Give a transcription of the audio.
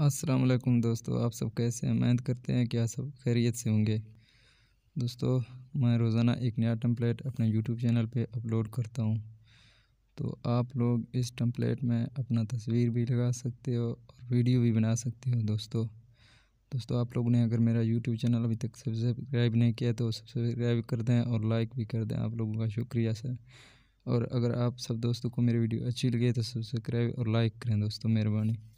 अस्सलाम वालेकुम दोस्तों आप सब कैसे हैं मेहनत करते हैं क्या सब खैरियत से होंगे दोस्तों मैं रोज़ाना एक नया टम्पलेट अपने यूट्यूब चैनल पे अपलोड करता हूँ तो आप लोग इस टम्पलेट में अपना तस्वीर भी लगा सकते हो और वीडियो भी बना सकते हो दोस्तों दोस्तों आप लोगों ने अगर मेरा यूट्यूब चैनल अभी तक सब्सक्राइब नहीं किया तो सब्सक्राइब कर दें और लाइक भी कर दें आप लोगों का शुक्रिया सर और अगर आप सब दोस्तों को मेरी वीडियो अच्छी लगे तो सब्सक्राइब और लाइक करें दोस्तों मेहरबानी